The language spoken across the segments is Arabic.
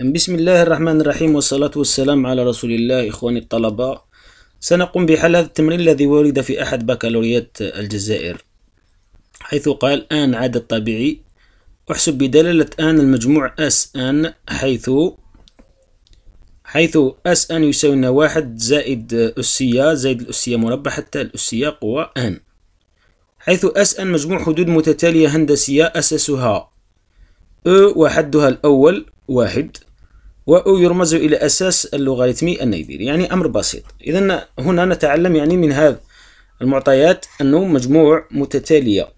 بسم الله الرحمن الرحيم والصلاة والسلام على رسول الله إخواني الطلبة سنقوم بحل هذا التمرين الذي ورد في أحد بكالوريات الجزائر حيث قال آن عدد طبيعي احسب بدلالة آن المجموع أس آن حيث حيث أس آن يساوي واحد زائد أسية زائد الأسية مربع حتى الأسية قوى آن حيث أس آن مجموع حدود متتالية هندسية أساسها أ وحدها الأول واحد وأو يرمز إلى أساس اللوغاريتمي النيبيري يعني أمر بسيط إذا هنا نتعلم يعني من هذا المعطيات أنه مجموع متتالية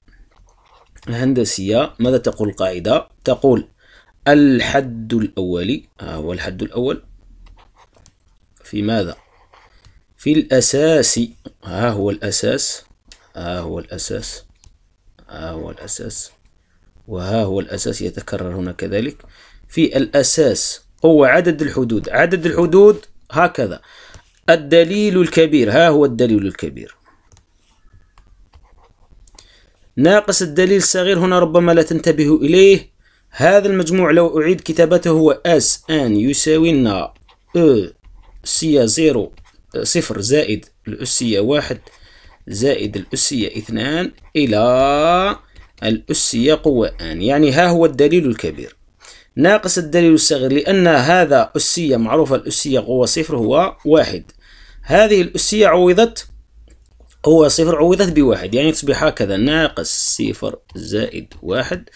هندسية ماذا تقول القاعدة تقول الحد الأولي هو الحد الأول في ماذا في الأساس ها هو الأساس ها هو الأساس ها هو الأساس وها هو الأساس يتكرر هنا كذلك في الأساس هو عدد الحدود عدد الحدود هكذا الدليل الكبير ها هو الدليل الكبير ناقص الدليل الصغير هنا ربما لا تنتبهوا إليه هذا المجموع لو أعيد كتابته هو اس ان يساوي لنا E سية زيرو آه، صفر زائد الأسية واحد زائد الأسية اثنان إلى الأسية قوة ان يعني ها هو الدليل الكبير ناقص الدليل الصغير لأن هذا أسية معروفة الأسية قوة صفر هو واحد هذه الأسية عوضت هو صفر عوضت بواحد يعني تصبح هكذا ناقص صفر زائد واحد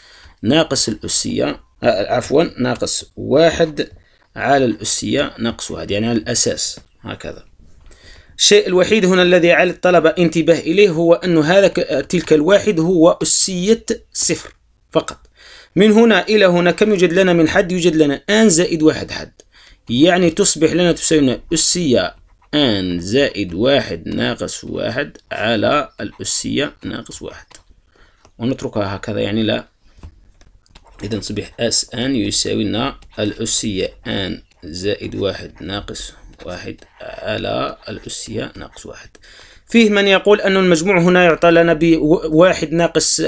ناقص الأسية آه، عفوا ناقص واحد على الأسية ناقص واحد يعني على الأساس هكذا الشيء الوحيد هنا الذي على الطلبة انتباه إليه هو أن هذا تلك الواحد هو أسية صفر فقط من هنا إلى هنا كم يوجد لنا من حد يوجد لنا ان زائد واحد حد يعني تصبح لنا تساوي أسية ان زائد واحد ناقص واحد على الأسية ناقص واحد ونتركها هكذا يعني لا إذا تصبح اس ان يساوي لنا الأسية ان زائد واحد ناقص واحد على الأسية ناقص واحد فيه من يقول أن المجموع هنا يعطى لنا بواحد ناقص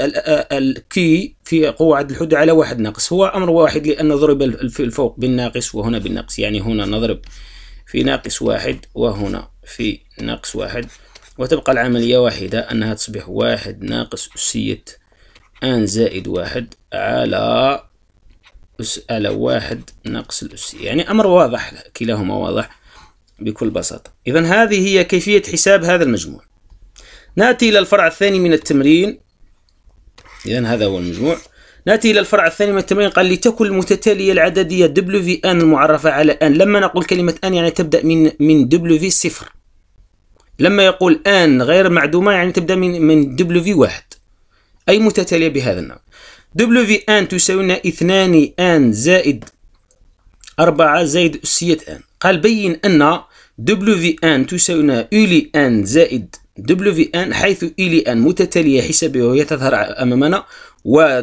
الكي في قوة عدد الحدود على واحد ناقص هو أمر واحد لأن نضرب الفوق بالناقص وهنا بالناقص يعني هنا نضرب في ناقص واحد وهنا في ناقص واحد وتبقى العملية واحدة أنها تصبح واحد ناقص أسية أن زائد واحد على أس على واحد ناقص الأسية يعني أمر واضح كلاهما واضح بكل بساطة إذا هذه هي كيفية حساب هذا المجموع نأتي إلى الفرع الثاني من التمرين إذا هذا هو المجموع نأتي إلى الفرع الثاني من التمرين قال لتكن المتتالية العددية في ان المعرفة على n لما نقول كلمة n يعني تبدأ من من W صفر لما يقول n غير معدومة يعني تبدأ من من W واحد أي متتالية بهذا النوع في ان تساوينا 2 n زائد 4 زائد أسية n قال بين أن WVN تساوي إلي ان زائد WVN حيث إلي ان متتالية حسابية وهي تظهر أمامنا و...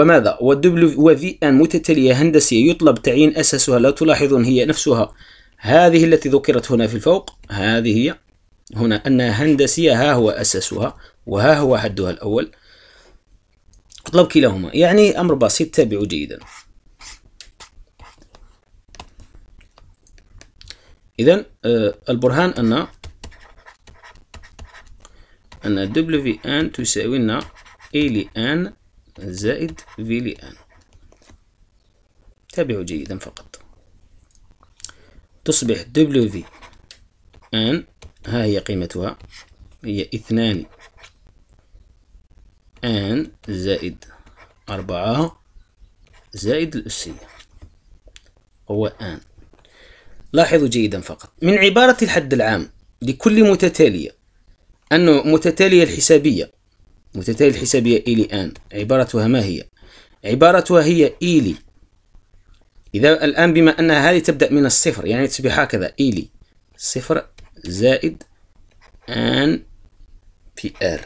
وماذا و وفي ان متتالية هندسية يطلب تعيين أساسها لا تلاحظون هي نفسها هذه التي ذكرت هنا في الفوق هذه هي هنا أنها هندسية ها هو أساسها وها هو حدها الأول اطلب كلاهما يعني أمر بسيط تابعوا جيدا إذا آه، البرهان أن أن W أن تساوي لنا إي لي أن زائد في لي أن تابعوا جيدا فقط تصبح في أن ها هي قيمتها هي اثنان أن زائد أربعة زائد الأسية هو أن لاحظوا جيدا فقط من عبارة الحد العام لكل متتالية أنه متتالية الحسابية متتالية الحسابية إلي آن عبارتها ما هي؟ عبارتها هي إيلي إذا الآن بما أن هذه تبدأ من الصفر يعني تصبح هكذا إيلي صفر زائد آن في آر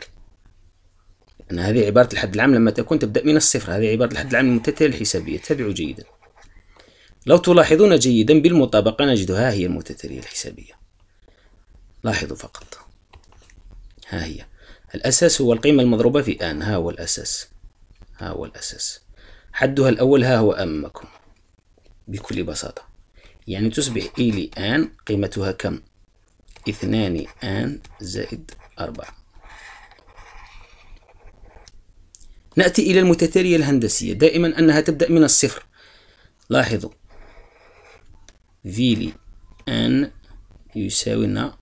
أن هذه عبارة الحد العام لما تكون تبدأ من الصفر هذه عبارة الحد العام المتتالية الحسابية تابعوا جيداً لو تلاحظون جيدا بالمطابقة نجد ها هي المتتالية الحسابية لاحظوا فقط ها هي الأساس هو القيمة المضروبة في آن ها هو الأساس ها هو الأساس حدها الأول ها هو أمامكم بكل بساطة يعني تصبح إي e لآن قيمتها كم؟ اثنان آن زائد أربعة نأتي إلى المتتالية الهندسية دائما أنها تبدأ من الصفر لاحظوا فيلي ان يساوي لنا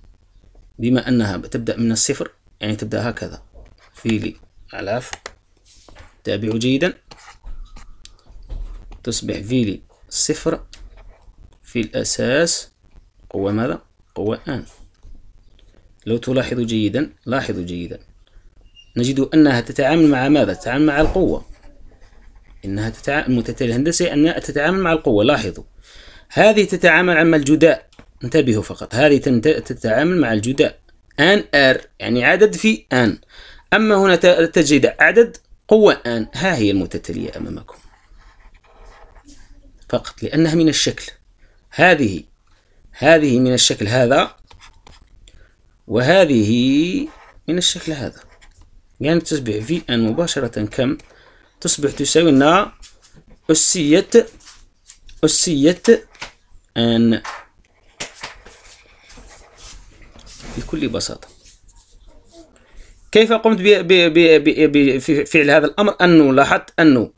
بما أنها تبدأ من الصفر يعني تبدأ هكذا فيلي ألاف تابعوا جيدا تصبح فيلي صفر في الأساس قوة ماذا؟ قوة آن لو تلاحظوا جيدا لاحظوا جيدا نجد أنها تتعامل مع ماذا؟ تتعامل مع القوة إنها تتعامل المتتالي الهندسي أنها تتعامل مع القوة لاحظوا هذه تتعامل مع الجداء انتبهوا فقط هذه تتعامل مع الجداء ان ار يعني عدد في ان اما هنا تجد عدد قوة ان ها هي المتتالية امامكم فقط لانها من الشكل هذه هذه من الشكل هذا وهذه من الشكل هذا يعني تصبح في ان مباشرة كم تصبح تساوي لنا أسية أسية أن بكل بساطة كيف قمت بفعل هذا الأمر أنه لاحظت أنه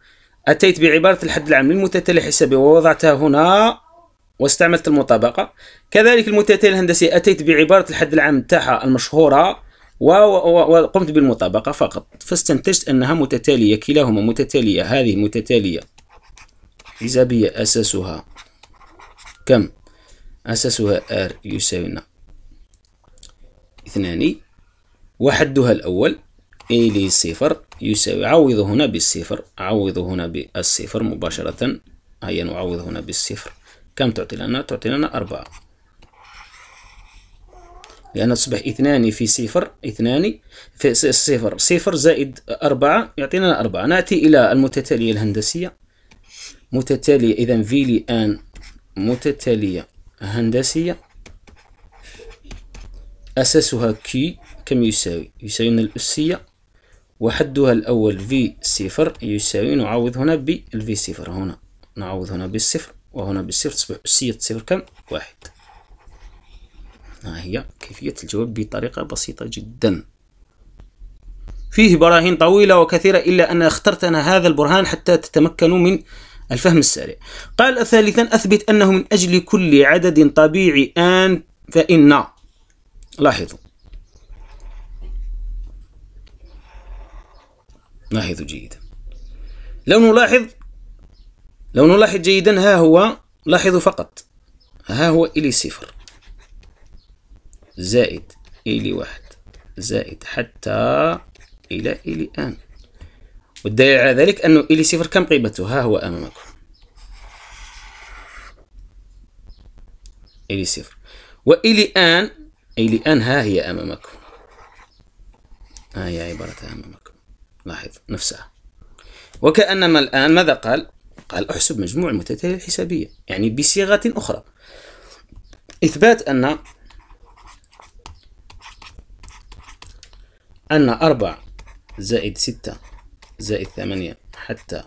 أتيت بعبارة الحد العام للمتتالي الحسابي ووضعتها هنا واستعملت المطابقة كذلك المتتالي الهندسي أتيت بعبارة الحد العام تاعها المشهورة وقمت بالمطابقة فقط فاستنتجت أنها متتالية كلاهما متتالية هذه متتالية حسابية أساسها كم أساسها R لنا اثنان وحدها الأول A صفر يساوي عوض هنا بالصفر عوض هنا بالصفر مباشرة هيا نعوض هنا بالصفر كم تعطي لنا؟ تعطي لنا أربعة لأن تصبح اثنان في صفر اثنان في صفر صفر زائد أربعة يعطينا أربعة نأتي إلى المتتالية الهندسية متتالية إذا في آن متتالية هندسية أساسها كي كم يساوي؟ يساوي الأسية وحدها الأول في صفر يساوي نعوض هنا بالفي صفر هنا نعوض هنا بالصفر وهنا بالصفر تصبح أسية صفر كم؟ واحد ها هي كيفية الجواب بطريقة بسيطة جدا فيه براهين طويلة وكثيرة إلا أن اخترت أنا هذا البرهان حتى تتمكنوا من الفهم السريع قال ثالثا أثبت أنه من أجل كل عدد طبيعي آن فإن لاحظوا لاحظوا جيدا لو نلاحظ لو نلاحظ جيدا ها هو لاحظوا فقط ها هو إلي صفر زائد إلي واحد زائد حتى إلى إلي آن والدليل على ذلك أنه إلي صفر كم قيمته ها هو أمامكم إلي صفر وإلي آن إلي آن ها هي أمامكم ها هي عبارتها أمامكم لاحظ نفسها وكأنما الآن ماذا قال؟ قال احسب مجموع المتتالية الحسابية يعني بصيغة أخرى إثبات أن أن 4 زائد ستة زائد ثمانية حتى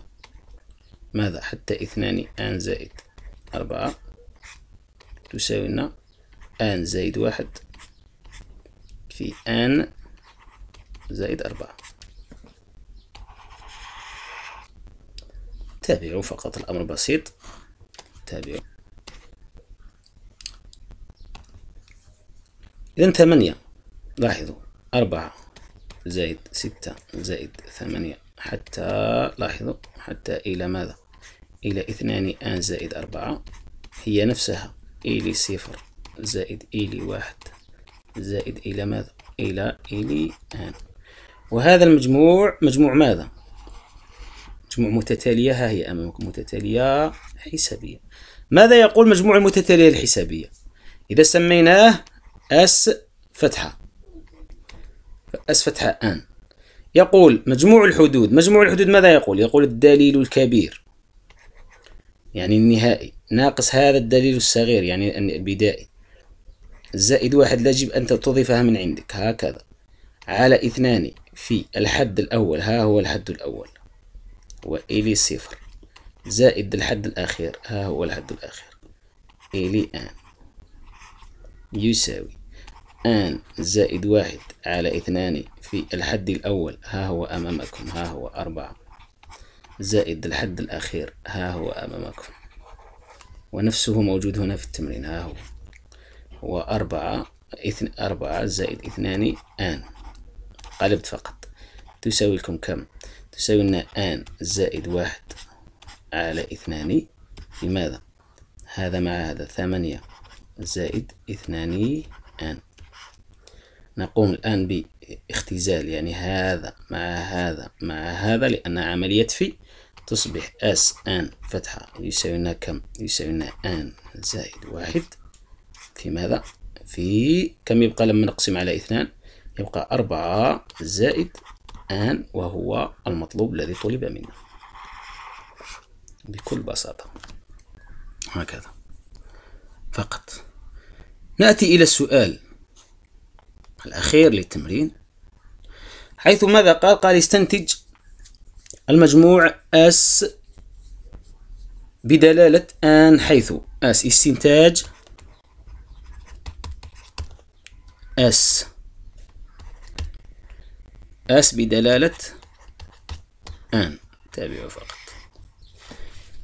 ماذا حتى اثنان آن زائد أربعة تساوي لنا آن زائد واحد في آن زائد أربعة تابعوا فقط الأمر بسيط تابعوا إذا ثمانية لاحظوا أربعة زائد ستة زائد ثمانية حتى لاحظوا حتى إلى ماذا إلى اثنان آن زائد أربعة هي نفسها إلي صفر زائد إلي واحد زائد إلى ماذا إلى إلي آن وهذا المجموع مجموع ماذا مجموع متتالية ها هي أمامكم متتالية حسابية ماذا يقول مجموع المتتالية الحسابية إذا سميناه أس فتحة أس فتحة آن يقول مجموع الحدود مجموع الحدود ماذا يقول يقول الدليل الكبير يعني النهائي ناقص هذا الدليل الصغير يعني البدائي زائد واحد يجب أن تضيفها من عندك هكذا على اثنان في الحد الأول ها هو الحد الأول وإلي صفر زائد الحد الأخير ها هو الحد الأخير إلي آن يساوي الآن زائد واحد على اثنان في الحد الأول ها هو أمامكم ها هو أربعة زائد الحد الأخير ها هو أمامكم ونفسه موجود هنا في التمرين ها هو وأربعة إثن أربعة زائد اثنان آن قلبت فقط تساوي لكم كم؟ تساوي لنا آن زائد واحد على اثنان في ماذا؟ هذا مع هذا ثمانية زائد اثنان آن نقوم الآن باختزال يعني هذا مع هذا مع هذا لأن عملية في تصبح اس ان فتحة يساوي لنا كم يساوي لنا ان زائد واحد في ماذا في كم يبقى لما نقسم على اثنان يبقى أربعة زائد ان وهو المطلوب الذي طلب منا بكل بساطة هكذا فقط نأتي إلى السؤال الأخير للتمرين حيث ماذا قال؟ قال استنتج المجموع أس بدلالة أن حيث أس استنتاج أس أس بدلالة أن تابعوا فقط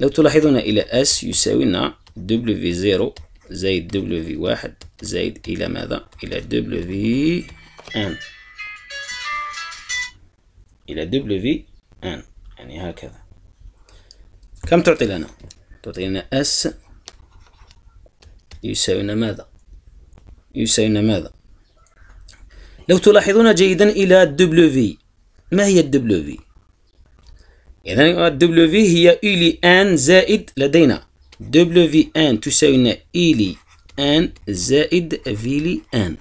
لو تلاحظون إلى أس يساوينا W0 زائد دبليو واحد زائد إلى ماذا إلى دبليو ان إلى دبليو ان يعني هكذا كم تعطي لنا؟ تعطي لنا اس يساوينا ماذا؟ يساوينا ماذا؟ لو تلاحظون جيدا إلى دبليو في ما هي الدبليو في؟ إذا الدبليو في هي إلي ان زائد لدينا WN تساوي لنا إيلي أن زائد فيلي أن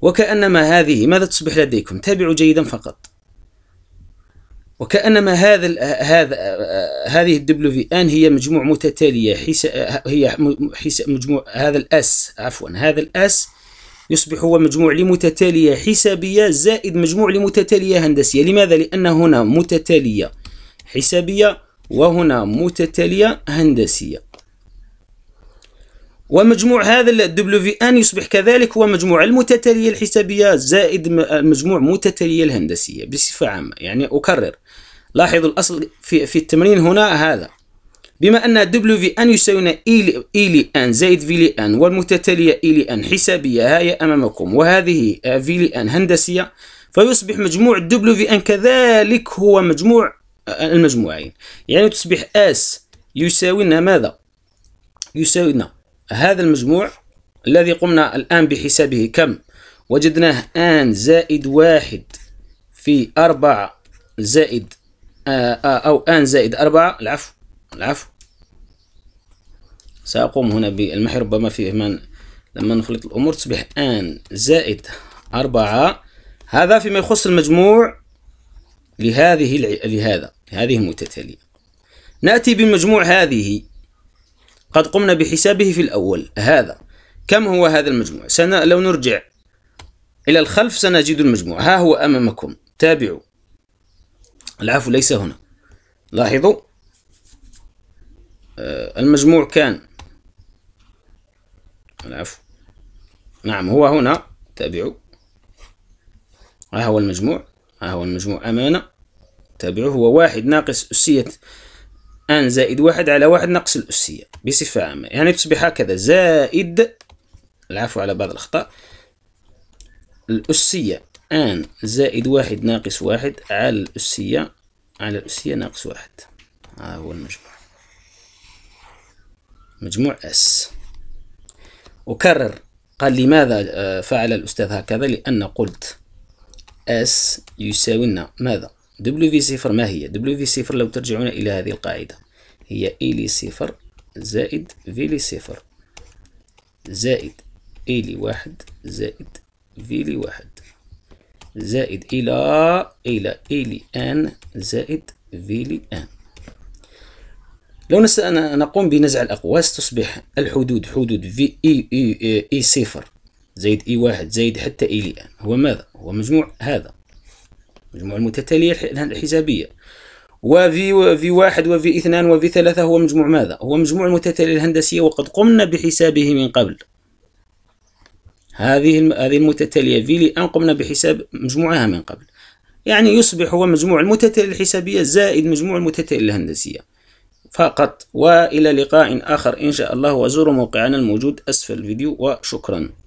وكأنما هذه ماذا تصبح لديكم تابعوا جيدا فقط وكأنما هذا هذا هذه الدبليو في ان هي مجموع متتاليه حس هي حس مجموع هذا الاس عفوا هذا الاس يصبح هو مجموع لمتتاليه حسابيه زائد مجموع لمتتاليه هندسيه لماذا لان هنا متتاليه حسابيه وهنا متتالية هندسية ومجموع هذا الدبليو ان يصبح كذلك هو مجموع المتتالية الحسابية زائد مجموع متتالية الهندسية بصفة عامة يعني أكرر لاحظوا الأصل في, في التمرين هنا هذا بما أن دبليو ان يساوينا إي e لي ان e زائد في لي ان والمتتالية إي لي ان حسابية هاي أمامكم وهذه في لي ان هندسية فيصبح مجموع دبليو ان كذلك هو مجموع المجموعين يعني تصبح اس يساوي لنا ماذا يساوي لنا هذا المجموع الذي قمنا الآن بحسابه كم وجدناه ان زائد واحد في أربعة زائد آه، آه، أو ان زائد أربعة العفو العفو سأقوم هنا بالمحي ربما فيه من لما نخلط الأمور تصبح ان زائد أربعة هذا فيما يخص المجموع لهذه لهذا هذه متتالية نأتي بالمجموع هذه قد قمنا بحسابه في الأول هذا كم هو هذا المجموع سنة لو نرجع إلى الخلف سنجد المجموع ها هو أمامكم تابعوا العفو ليس هنا لاحظوا آه، المجموع كان العفو نعم هو هنا تابعوا ها هو المجموع ها هو المجموع أمامنا تابعوه هو واحد ناقص أسية أن زائد واحد على واحد ناقص الأسية بصفة عامة يعني تصبح هكذا زائد العفو على بعض الأخطاء الأسية أن زائد واحد ناقص واحد على الأسية على الأسية ناقص واحد هذا هو المجموع مجموع أس أكرر قال لماذا آه، فعل الأستاذ هكذا لأن قلت أس يساوي لنا ماذا دبليو صفر ما هي دبليو صفر لو ترجعون إلى هذه القاعدة هي اي e لي صفر زائد لي صفر زائد اي e لي واحد زائد لي واحد زائد إلى إلى اي e لي آن زائد لي آن لو نس... نقوم بنزع الأقواس تصبح الحدود حدود في إي إي إي صفر زائد إي واحد زائد حتى اي لي آن هو ماذا؟ هو مجموع هذا المجموعة المتتالية الحسابية وفي في واحد وفي اثنان وفي ثلاثة هو مجموع ماذا؟ هو مجموع المتتالية الهندسية وقد قمنا بحسابه من قبل هذه هذه المتتالية في لأن قمنا بحساب مجموعها من قبل يعني يصبح هو مجموع المتتالية الحسابية زائد مجموع المتتالية الهندسية فقط وإلى لقاء آخر إن شاء الله وزوروا موقعنا الموجود أسفل الفيديو وشكرا